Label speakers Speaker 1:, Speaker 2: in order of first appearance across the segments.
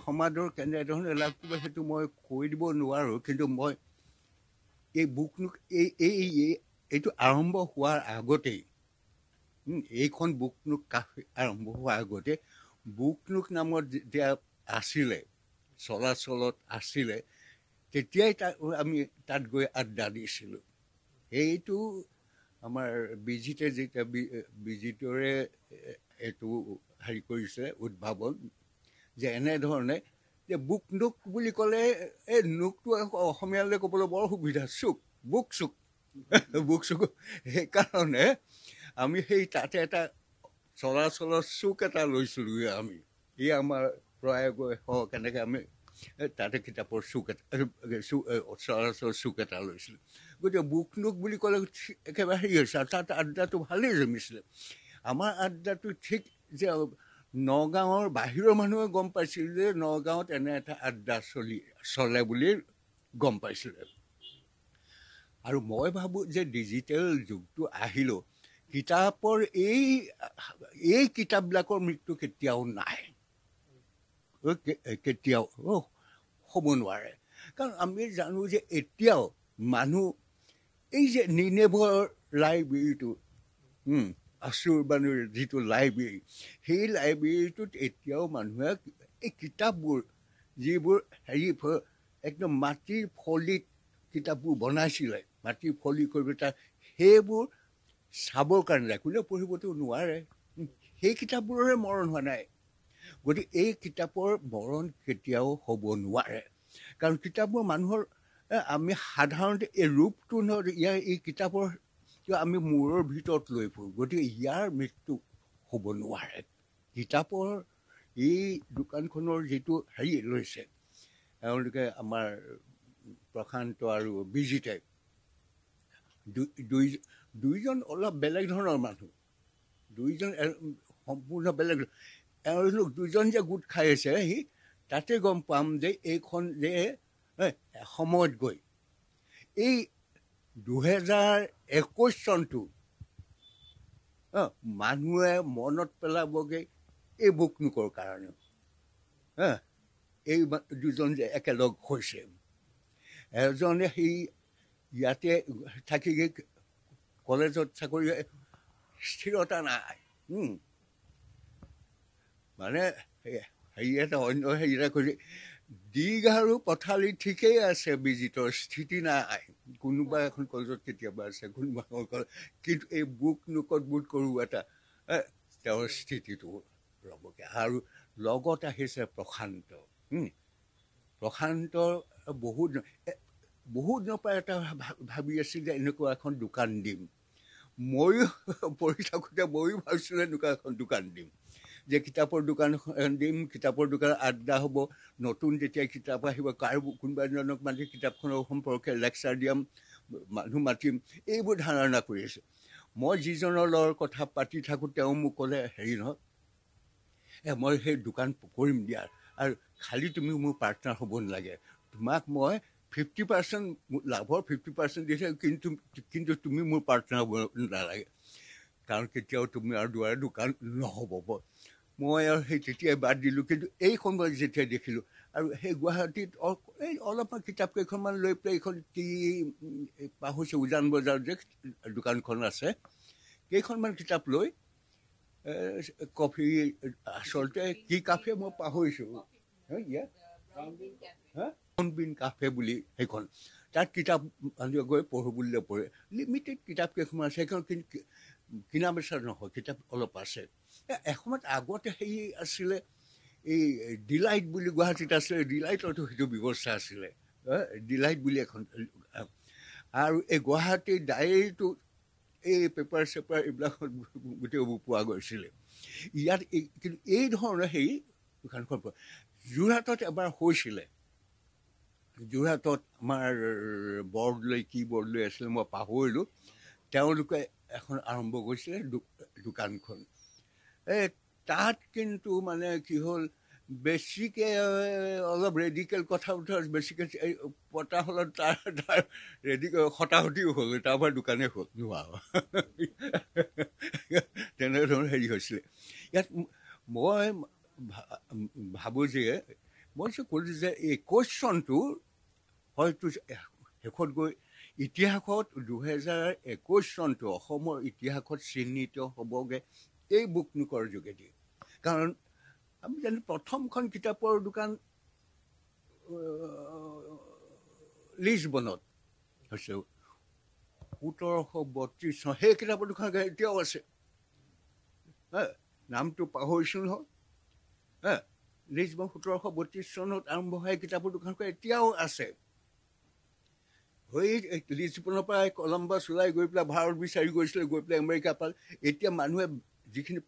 Speaker 1: সমাজৰ কেনেধৰণে লাভ কৰিব সেইটো মই কৈ দিব নোৱাৰোঁ কিন্তু মই এই বুক এই এই এইটো আৰম্ভ হোৱাৰ আগতেই এইখন বুকনোক কাষ আৰম্ভ হোৱাৰ আগতে বুকনোক নামত যেতিয়া আছিলে চলাচলত আছিলে তেতিয়াই তাত আমি তাত গৈ আড্ডা দিছিলোঁ সেইটো আমাৰ বিজিতে যেতিয়া বিজিতৰে এইটো হেৰি কৰিছিলে উদ্ভাৱন যে এনেধৰণে যে বুক নোক বুলি ক'লে এই নোকটো অসমীয়ালৈ ক'বলৈ বৰ সুবিধা চুক বুক চুক বুক চুক সেইকাৰণে আমি সেই তাতে এটা চলাচলৰ চুক এটা লৈছিলোঁগৈ আমি এই আমাৰ প্ৰয়াগৈ হওক এনেকৈ আমি তাতে কিতাপৰ চুক এটা চলাচলৰ চুক এটা লৈছিলোঁ গতিকে বুক নোক বুলি ক'লে একেবাৰে হেৰি হৈছে তাত আদ্ৰাটো ভালেই জমিছিলে আমাৰ আদ্ৰাটো ঠিক যে নগাঁৱৰ বাহিৰৰ মানুহে গম পাইছিল যে নগাঁৱত এনে এটা আড্ডা চলি চলে বুলি গম পাইছিলে আৰু মই ভাবোঁ যে ডিজিটেল যুগটো আহিলেও কিতাপৰ এই এই কিতাপবিলাকৰ মৃত্যু কেতিয়াও নাই কেতিয়াও হ'ব নোৱাৰে কাৰণ আমি জানো যে এতিয়াও মানুহ এই যে নিনেবৰ লাইব্ৰেৰীটো আছোঁ মানে যিটো লাইব্ৰেৰী সেই লাইব্ৰেৰীটোত এতিয়াও মানুহে এই কিতাপবোৰ যিবোৰ হেৰি একদম মাটিৰ ফলিত কিতাপবোৰ বনাইছিলে মাটিৰ ফলি কৰিব তাত সেইবোৰ চাবৰ কাৰণে যায় কোনেও পঢ়িবতো নোৱাৰে সেই কিতাপবোৰৰে মৰণ হোৱা নাই গতিকে এই কিতাপৰ মৰণ কেতিয়াও হ'ব নোৱাৰে কাৰণ কিতাপবোৰ মানুহৰ আমি সাধাৰণতে এই ৰূপটো নহয় ইয়াৰ এই কিতাপৰ মৃত্যু আমি মূৰৰ ভিতৰত লৈ ফুৰোঁ গতিকে ইয়াৰ মৃত্যু হ'ব নোৱাৰে কিতাপৰ এই দোকানখনৰ যিটো হেৰি লৈছে তেওঁলোকে আমাৰ প্ৰশান্ত আৰু বিজিতে দুই দুইজন অলপ বেলেগ ধৰণৰ মানুহ দুইজন সম্পূৰ্ণ বেলেগ এওঁলোক দুজন যে গোট খাই আছে সি তাতে গম পাম যে এইখন যে এসময়ত গৈ এই দুহেজাৰ একৈছ চনটো মানুহে মনত পেলাবগৈ এই বকমুকৰ কাৰণে এই দুজন যে একেলগ হৈছে এজনে সেই ইয়াতে থাকি কলেজত চাকৰি স্থিৰতা নাই মানে হেৰি এটা অন্য হেৰি এটা কৈছে দীঘ আৰু পথালি ঠিকেই আছে বিজিতৰ স্থিতি নাই কোনোবা এখন কলেজত কেতিয়াবা আছে কোনোবা এখন কলেজ কিন্তু এই বুক নোকট বুট কৰোঁ এটা তেওঁৰ স্থিতিটো ৰ'বগৈ আৰু লগত আহিছে প্ৰশান্ত প্ৰশান্ত বহুত বহুত দিনৰ পৰা এটা ভা ভাবি আছিল যে এনেকুৱা এখন দোকান দিম ময়ো পঢ়ি থাকোঁতে ময়ো ভাবিছিলোঁ এনেকুৱা এখন দোকান দিম যে কিতাপৰ দোকান দিম কিতাপৰ দোকান আড্ডা হ'ব নতুন যেতিয়া কিতাপ আহিব কাৰো কোনোবা এজনক মাতি কিতাপখনৰ সম্পৰ্কে লেকচাৰ দিয়াম মানুহ মাতিম এইবোৰ ধাৰণা কৰি আছে মই যিজনৰ লগৰ কথা পাতি থাকোঁ তেওঁ মোক ক'লে হেৰি নহয় এ মই সেই দোকান কৰিম দিয়া আৰু খালি তুমি মোৰ পাৰ্টনাৰ হ'ব নালাগে তোমাক মই ফিফটি পাৰ্চেণ্ট লাভৰ ফিফটি পাৰ্চেণ্ট দিছে কিন্তু কিন্তু তুমি মোৰ পাৰ্টনাৰ হ'ব নালাগে কাৰণ কেতিয়াও তুমি আৰু দুৱাৰে দোকান নহ'ব মই আৰু সেই তেতিয়াই বাদ দিলোঁ কিন্তু এই সময়ত যেতিয়া দেখিলোঁ আৰু সেই গুৱাহাটীত এই অলপমান কিতাপ কেইখনমান লৈ পেলাই এইখন কি পাহৰিছে উজান বজাৰ যে দোকানখন আছে কেইখনমান কিতাপ লৈ কফি আচলতে কি কাফে মই পাহৰিছোঁ বিন কাফে বুলি সেইখন তাত কিতাপ মানুহে গৈ পঢ়োঁ বুলিলে পঢ়ে লিমিটেড কিতাপ কেইখনমান আছে সেইখন কিন্তু কিনা বেচা নহয় কিতাপ অলপ আছে এসময়ত আগতে সেই আছিলে এই ডিলাইট বুলি গুৱাহাটীত আছিলে ডিলাইটতো সেইটো ব্যৱস্থা আছিলে ডিলাইট বুলি এখন আৰু এই গুৱাহাটী ডায়েৰীটো এই পেপাৰ চেপাৰ এইবিলাকত গোটেইবোৰ পোৱা গৈছিলে ইয়াত এই কিন্তু এই ধৰণৰ সেই দোকানখন পোৱা যোৰহাটত এবাৰ হৈছিলে যোৰহাটত আমাৰ বৰ্ড লৈ কি বৰ্ড লৈ আছিলে মই পাহৰিলোঁ তেওঁলোকে এখন আৰম্ভ কৰিছিলে দোকানখন এই তাত কিন্তু মানে কি হ'ল বেছিকে অলপ ৰেডিকেল কথা বতৰা বেছিকে পতা হ'লত তাৰ তাৰ ৰেডিকেল খটাহটিও হ'ল তাৰ পৰা দোকানে হ'ল নোৱাৰ তেনেধৰণৰ হেৰি হৈছিলে ইয়াত মই ভাবোঁ যে মই যে ক'লোঁ যে এই কুৱেশ্যনটো হয়তো শেষত গৈ ইতিহাসত দুহেজাৰ একৈছ চনটো অসমৰ ইতিহাসত চিহ্নিত হ'বগৈ এই বুক যোগেদি কাৰণ আমি জানো প্ৰথমখন কিতাপৰ দোকান লিজবনত হৈছে সোতৰশ বত্ৰিছ চন সেই কিতাপৰ দোকান এতিয়াও আছে নামটো পাহৰিছোঁ নহয় লিজবন সোতৰশ বত্ৰিছ চনত আৰম্ভ হয় কিতাপৰ দোকান এতিয়াও আছে সেই লিজবনৰ পৰাই কলম্বাছ ওলাই গৈ পেলাই ভাৰত বিচাৰি গৈছিলে গৈ পেলাই আমেৰিকা পাল এতিয়া মানুহে যিখিনি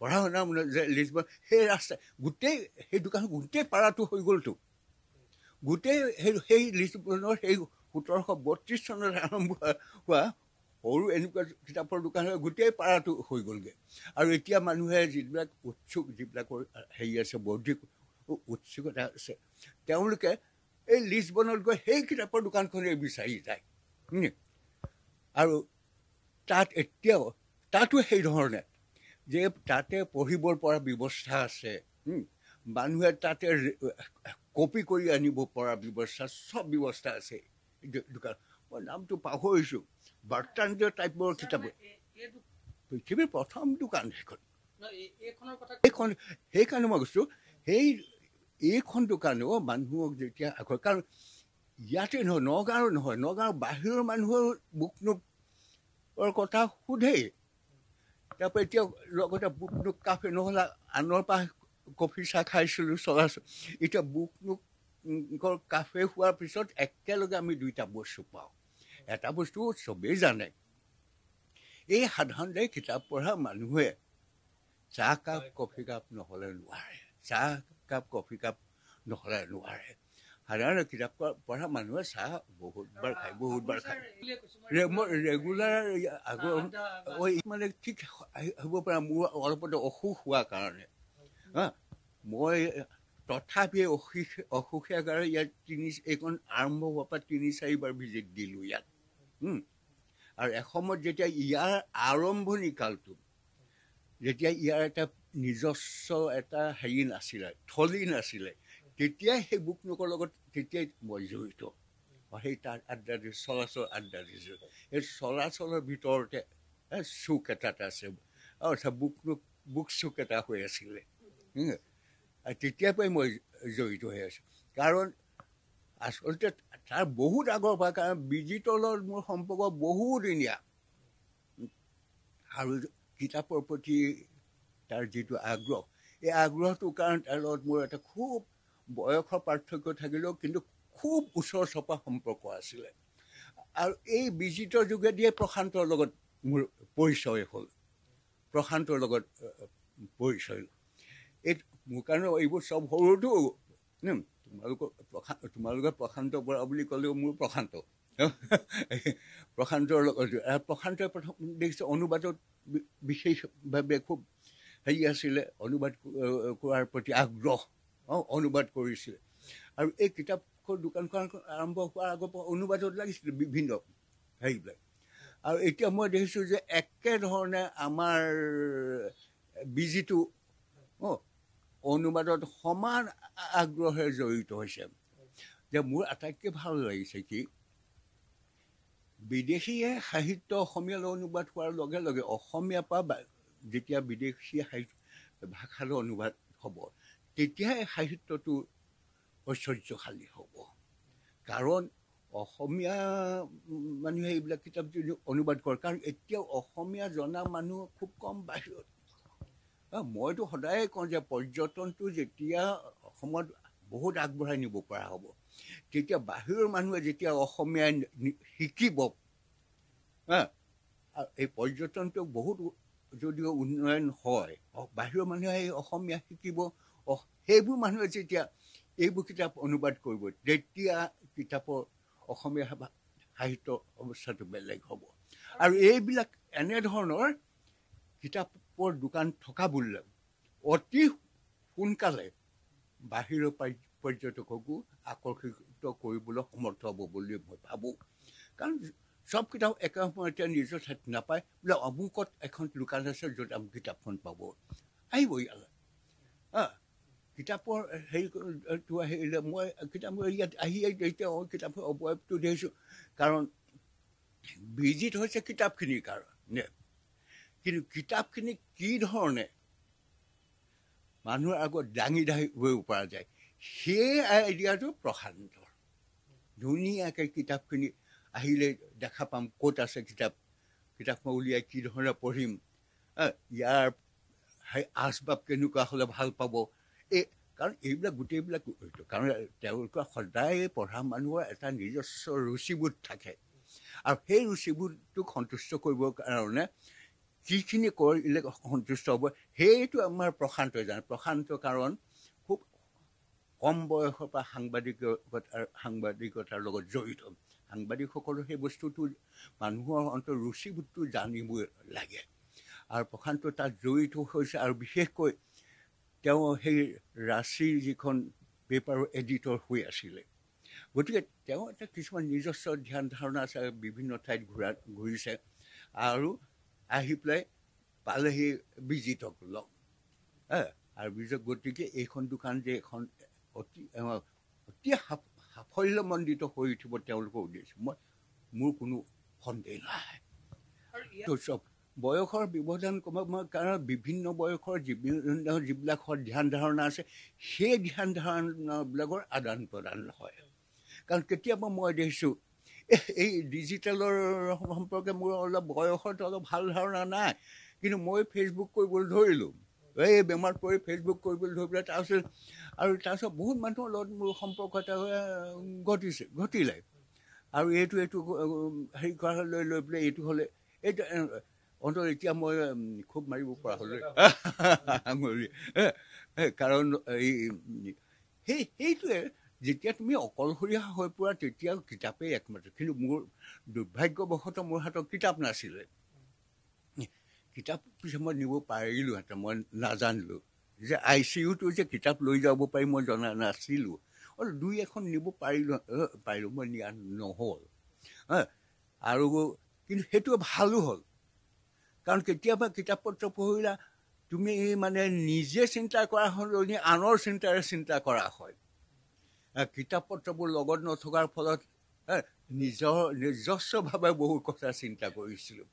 Speaker 1: পঢ়া শুনা যে লিজবন সেই ৰাস্তাই গোটেই সেই দোকান গোটেই পাৰাটো হৈ গ'লতো গোটেই সেই সেই লিষ্ট বনৰ সেই সোতৰশ বত্ৰিছ চনত আৰম্ভ হোৱা সৰু এনেকুৱা কিতাপৰ দোকান হয় গোটেই পাৰাটো হৈ গ'লগৈ আৰু এতিয়া মানুহে যিবিলাক উৎসুক যিবিলাকৰ হেৰি আছে বৌদ্ধিক উৎসুকতা আছে তেওঁলোকে এই লিষ্ট বনত গৈ সেই কিতাপৰ দোকানখনেই বিচাৰি যায় আৰু তাত এতিয়াও তাতো সেইধৰণে যে তাতে পঢ়িব পৰা ব্যৱস্থা আছে মানুহে তাতে কপি কৰি আনিব পৰা ব্যৱস্থা চব ব্যৱস্থা আছে দোকান মই নামটো পাহৰিছোঁ বাৰ্তাঞ্জয় টাইপৰ কিতাপ পৃথিৱীৰ প্ৰথম দোকান সেইখন এইখন সেইকাৰণে মই কৈছোঁ সেই এইখন দোকানেও মানুহক যেতিয়া আগৰ কাৰণ ইয়াতে নহয় নগাঁৱৰ নহয় নগাঁৱৰ বাহিৰৰ মানুহৰ বুকনোৰ কথা সোধেই তাৰপৰা এতিয়া লগতে বুক নোক কাফে নহ'লে আনৰ পৰা কফি চাহ খাইছিলোঁ চলাইছোঁ এতিয়া বুক নোকৰ কাফে হোৱাৰ পিছত একেলগে আমি দুইটা বস্তু পাওঁ এটা বস্তু চবেই জানে এই সাধাৰণতে কিতাপ পঢ়া মানুহে চাহ কাপ কফি কাপ নহ'লে নোৱাৰে চাহ কাপ কফি কাপ নহ'লে নোৱাৰে সাধাৰণতে কিতাপ পঢ়া মানুহে চাহ বহুত বাৰ খায় বহুত বাৰ খায় মই ৰেগুলাৰ আগৰ মানে ঠিক আহিব পৰা মোৰ অলপতে অসুখ হোৱা কাৰণে মই তথাপি অসুখ অসুখীয়া কাৰণে ইয়াত তিনি এইখন আৰম্ভ হোৱাৰ পৰা তিনি চাৰিবাৰ ভিজিট দিলোঁ ইয়াত আৰু এসময়ত যেতিয়া ইয়াৰ আৰম্ভণি কালটো যেতিয়া ইয়াৰ এটা নিজস্ব এটা হেৰি নাছিলে থলী নাছিলে তেতিয়াই সেই বুকলোকৰ লগত তেতিয়াই মই জড়িত সেই তাৰ আড্ডা দিছোঁ চলাচল আড্ডা দিছোঁ সেই চলাচলৰ ভিতৰতে চুক এটাত আছে অৰ্থাৎ বুকলোক বুক চুক এটা হৈ আছিলে তেতিয়াৰ পৰাই মই জড়িত হৈ আছোঁ কাৰণ আচলতে তাৰ বহুত আগৰ পৰা কাৰণ বিজিতলৰ মোৰ সম্পৰ্ক বহুদিনীয়া আৰু কিতাপৰ প্ৰতি তাৰ যিটো আগ্ৰহ এই আগ্ৰহটোৰ কাৰণে তাৰ লগত মোৰ এটা খুব বয়সৰ পাৰ্থক্য থাকিলেও কিন্তু খুব ওচৰ চপা সম্পৰ্ক আছিলে আৰু এই বিজিতৰ যোগেদিয়ে প্ৰশান্তৰ লগত মোৰ পৰিচয় হ'ল প্ৰশান্তৰ লগত পৰিচয় হ'ল এই মোৰ কাৰণে এইবোৰ চব সৰুতো তোমালোকৰ প্ৰশান্ত তোমালোকে প্ৰশান্ত বৰা বুলি ক'লেও মোৰ প্ৰশান্ত প্ৰশান্তৰ লগত প্ৰশান্তই প্ৰথম দেখিছোঁ অনুবাদত বিশেষভাৱে খুব হেৰি আছিলে অনুবাদ কৰাৰ প্ৰতি আগ্ৰহ অনুবাদ কৰিছিলে আৰু এই কিতাপখন দোকানখন আৰম্ভ হোৱাৰ আগৰ পৰা অনুবাদত লাগিছিলে বিভিন্ন হেৰিবিলাক আৰু এতিয়া মই দেখিছোঁ যে একেধৰণে আমাৰ বিজিটো অঁ অনুবাদত সমান আগ্ৰহে জড়িত হৈছে যে মোৰ আটাইতকৈ ভাল লাগিছে কি বিদেশীয়ে সাহিত্য অসমীয়ালৈ অনুবাদ হোৱাৰ লগে লগে অসমীয়াৰ পৰা যেতিয়া বিদেশী সাহিত্য ভাষালৈ অনুবাদ হ'ব তেতিয়াহে সাহিত্যটো ঐশ্বৰ্যশালী হ'ব কাৰণ অসমীয়া মানুহে এইবিলাক কিতাপ যদি অনুবাদ কৰে কাৰণ এতিয়াও অসমীয়া জনা মানুহ খুব কম বাহিৰত মইতো সদায় কওঁ যে পৰ্যটনটো যেতিয়া অসমত বহুত আগবঢ়াই নিব পৰা হ'ব তেতিয়া বাহিৰৰ মানুহে যেতিয়া অসমীয়া শিকিব হা এই পৰ্যটনটো বহুত যদিও উন্নয়ন হয় বাহিৰৰ মানুহে এই অসমীয়া শিকিব সেইবোৰ মানুহে যেতিয়া এইবোৰ কিতাপ অনুবাদ কৰিব তেতিয়া কিতাপৰ অসমীয়া সাহিত্য অৱস্থাটো বেলেগ হ'ব আৰু এইবিলাক এনেধৰণৰ কিতাপৰ দোকান থকা বুলিলে অতি সোনকালে বাহিৰৰ পৰ্যটককো আকৰ্ষিত কৰিবলৈ সমৰ্থ হ'ব বুলি মই ভাবোঁ কাৰণ চব কিতাপ একে সময়তে নিজৰ ঠাইত নাপায় বোলে অমুকত এখন দোকান আছে য'ত আমি কিতাপখন পাব আহিব ইয়ালৈ হা কিতাপৰ হেৰিটো আহিলে মই কিতাপৰ ইয়াত আহি মই কিতাপৰ অৱয়বটো দেখিছোঁ কাৰণ বিজিত হৈছে কিতাপখিনিৰ কাৰণে কিন্তু কিতাপখিনি কি ধৰণে মানুহৰ আগত দাঙি দাঙি ধৰিব পৰা যায় সেই আইডিয়াটো প্ৰশান্ত ধুনীয়াকৈ কিতাপখিনি আহিলে দেখা পাম ক'ত আছে কিতাপ কিতাপ মই উলিয়াই কি ধৰণে পঢ়িম ইয়াৰ আচবাব কেনেকুৱা হ'লে ভাল পাব এই কাৰণ এইবিলাক গোটেইবিলাক কাৰণ তেওঁলোকৰ সদায় পঢ়া মানুহৰ এটা নিজস্ব ৰুচিবোধ থাকে আৰু সেই ৰুচিবোধটোক সন্তুষ্ট কৰিবৰ কাৰণে যিখিনি কৰিলে সন্তুষ্ট হ'ব সেইটো আমাৰ প্ৰশান্ত জানে প্ৰশান্ত কাৰণ খুব কম বয়সৰ পৰা সাংবাদিকতাৰ সাংবাদিকতাৰ লগত জড়িত সাংবাদিকসকলৰ সেই বস্তুটো মানুহৰ অন্ত ৰুচিবোধটো জানিবই লাগে আৰু প্ৰশান্ত তাত জড়িত হৈছে আৰু বিশেষকৈ তেওঁ সেই ৰাঁচীৰ যিখন পেপাৰৰ এডিটৰ হৈ আছিলে গতিকে তেওঁ এটা কিছুমান নিজস্ব ধ্যান ধাৰণা আছে বিভিন্ন ঠাইত ঘূৰা ঘূৰিছে আৰু আহি পেলাই পালেহি বিজিতক লগ আৰু বিজিত গতিকে এইখন দোকান যে এখন অতি অতি সাফল্যমণ্ডিত হৈ উঠিব তেওঁলোকৰ উদ্দেশ্য মই মোৰ কোনো সন্দেহ নাই বয়সৰ ব্যৱধান কমাব কাৰণ বিভিন্ন বয়সৰ বিভিন্ন যিবিলাক ধ্যান ধাৰণা আছে সেই ধ্যান ধাৰণাবিলাকৰ আদান প্ৰদান হয় কাৰণ কেতিয়াবা মই দেখিছোঁ এই ডিজিটেলৰ সম্পৰ্কে মোৰ অলপ বয়সত অলপ ভাল ধাৰণা নাই কিন্তু মই ফেচবুক কৰিবলৈ ধৰিলোঁ এই বেমাৰত পৰি ফেচবুক কৰিবলৈ ধৰি পেলাই তাৰপিছত আৰু তাৰপিছত বহুত মানুহৰ লগত মোৰ সম্পৰ্ক এটা ঘটিছে ঘটিলে আৰু এইটো এইটো হেৰি কৰা লৈ লৈ পেলাই এইটো হ'লে এইটো অন্তত এতিয়া মই খুব মাৰিব পৰা হ'লো আঙুলি কাৰণ এই সেই সেইটোৱে যেতিয়া তুমি অকলশৰীয়া হৈ পৰা তেতিয়া কিতাপেই একমাত্ৰ কিন্তু মোৰ দুৰ্ভাগ্যবশতঃ মোৰ হাতত কিতাপ নাছিলে কিতাপ পিছে মই নিব পাৰিলোহেঁতেন মই নাজানিলোঁ যে আই চি ইউটো যে কিতাপ লৈ যাব পাৰি মই জনা নাছিলোঁ অলপ দুই এখন নিব পাৰিলোঁ পাৰিলোঁ মই নিয়া নহ'ল আৰু কিন্তু সেইটো ভালো হ'ল কাৰণ কেতিয়াবা কিতাপ পত্ৰ পঢ়িলা তুমি মানে নিজে চিন্তা কৰা সলনি আনৰ চিন্তাৰে চিন্তা কৰা হয় কিতাপ পত্ৰবোৰ লগত নথকাৰ ফলত নিজৰ নিজস্বভাৱে বহুত কথা চিন্তা কৰিছিলোঁ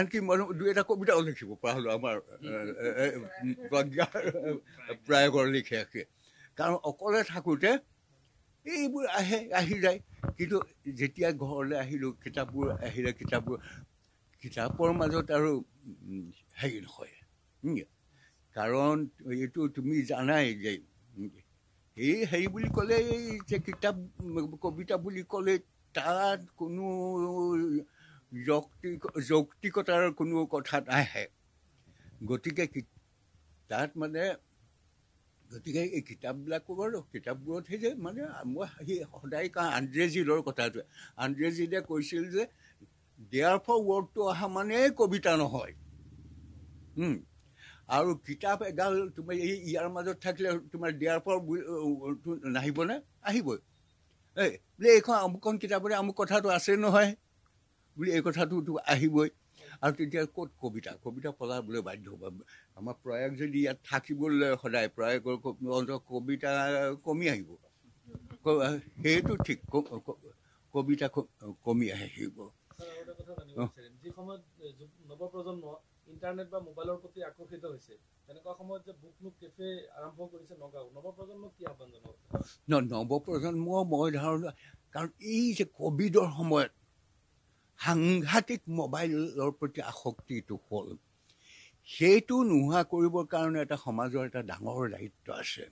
Speaker 1: আনকি মই দুই এটা কবিতাও লিখিব পৰা হ'লোঁ আমাৰ প্ৰজ্ঞা প্ৰায়গৰ লেখীয়াকৈ কাৰণ অকলে থাকোঁতে এইবোৰ আহে আহি যায় কিন্তু যেতিয়া ঘৰলৈ আহিলোঁ কিতাপবোৰ আহিলে কিতাপবোৰ কিতাপৰ মাজত আৰু হেৰি নহয় কাৰণ এইটো তুমি জানাই যে সেই হেৰি বুলি ক'লে যে কিতাপ কবিতা বুলি ক'লে তাত কোনো যৌক্তিক যৌক্তিকতাৰ কোনো কথা নাহে গতিকে তাত মানে গতিকে এই কিতাপবিলাকৰ বাৰু কিতাপবোৰতহে যে মানে মই সেই সদায় কওঁ আন্দ্ৰেজিদৰ কথাটোৱে আন্দ্ৰেজিদে কৈছিল যে ডেয়াৰ ফৰ ৱৰ্ডটো অহা মানেই কবিতা নহয় আৰু কিতাপ এডাল তোমাৰ এই ইয়াৰ মাজত থাকিলে তোমাৰ ডেয়াৰ নাহিব নে আহিবই এই বোলে এইখন আমুকখন কিতাপতে আমুক কথাটো আছে নহয় বুলি এই কথাটোতো আহিবই আৰু তেতিয়া ক'ত কবিতা কবিতা পলাবলৈ বাধ্য হ'ব আমাৰ প্ৰয়াগ যদি ইয়াত থাকিবলৈ সদায় প্ৰয়াগৰ অন্ত কবিতা কমি আহিব সেইটো ঠিক কবিতা কমি আহিব যি নৱপ্ৰজন্ম মোবাইলৰ প্ৰতি মই ধাৰণা কাৰণ এই যে কভিডৰ সময়ত সাংঘাতিক মোবাইলৰ প্ৰতি আসক্তিটো হ'ল সেইটো নোহোৱা কৰিবৰ কাৰণে এটা সমাজৰ এটা ডাঙৰ দায়িত্ব আছে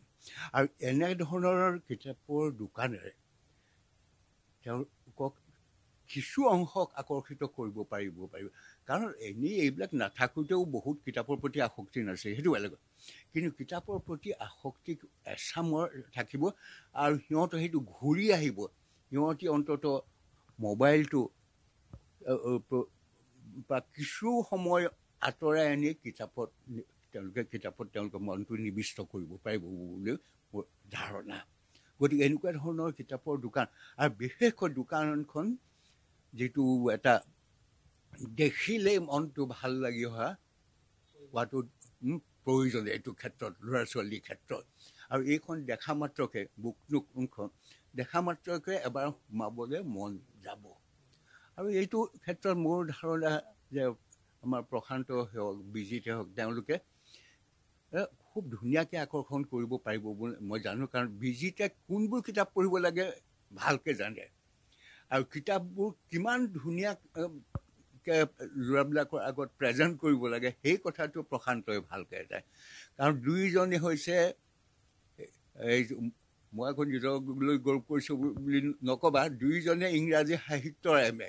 Speaker 1: আৰু এনেধৰণৰ কিতাপৰ দোকানেৰে তেওঁলোকক কিছু অংশক আকৰ্ষিত কৰিব পাৰিব পাৰিব কাৰণ এনেই এইবিলাক নাথাকোঁতেও বহুত কিতাপৰ প্ৰতি আসক্তি নাছিল সেইটো বেলেগ কিন্তু কিতাপৰ প্ৰতি আসক্তি এচামৰ থাকিব আৰু সিহঁতৰ সেইটো ঘূৰি আহিব সিহঁতি অন্তত মোবাইলটো বা কিছু সময় আঁতৰাই আনি কিতাপত তেওঁলোকে কিতাপত তেওঁলোকৰ মনটো নিবিষ্ট কৰিব পাৰিব বুলি মোৰ ধাৰণা গতিকে এনেকুৱা ধৰণৰ কিতাপৰ দোকান আৰু বিশেষকৈ দোকানখন যিটো এটা দেখিলে মনটো ভাল লাগি অহা হোৱাটো প্ৰয়োজন এইটো ক্ষেত্ৰত ল'ৰা ছোৱালীৰ ক্ষেত্ৰত আৰু এইখন দেখা মাত্ৰকে বুকনুকখন দেখা মাত্ৰকে এবাৰ সোমাবলৈ মন যাব আৰু এইটো ক্ষেত্ৰত মোৰ ধাৰণা যে আমাৰ প্ৰশান্ত হওক বিজিতে হওক তেওঁলোকে খুব ধুনীয়াকৈ আকৰ্ষণ কৰিব পাৰিব বুলি মই জানো কাৰণ বিজিতে কোনবোৰ কিতাপ পঢ়িব লাগে ভালকৈ জানে আৰু কিতাপবোৰ কিমান ধুনীয়াকে ল'ৰাবিলাকৰ আগত প্ৰেজেণ্ট কৰিব লাগে সেই কথাটো প্ৰশান্তই ভালকৈ যায় কাৰণ দুয়োজনী হৈছে এই মই এখন নিজলৈ গৌৰৱ কৰিছোঁ বুলি নক'বা দুয়োজনে ইংৰাজী সাহিত্যৰ এম এ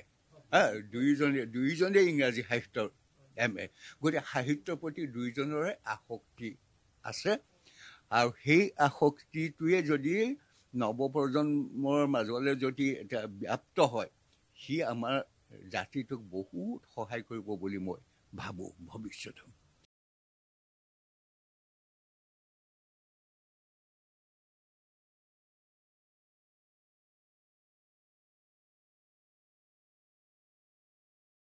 Speaker 1: হা দুয়োজনে দুয়োজনে ইংৰাজী সাহিত্যৰ এম এ গতিকে সাহিত্যৰ প্ৰতি দুয়োজনৰে আসক্তি আছে আৰু সেই আসক্তিটোৱে যদি নৱপ্ৰজন্মৰ মাজলৈ যদি এটা ব্যাপ্ত হয় সি আমাৰ জাতিটোক বহুত সহায় কৰিব বুলি মই ভাবোঁ ভৱিষ্যতে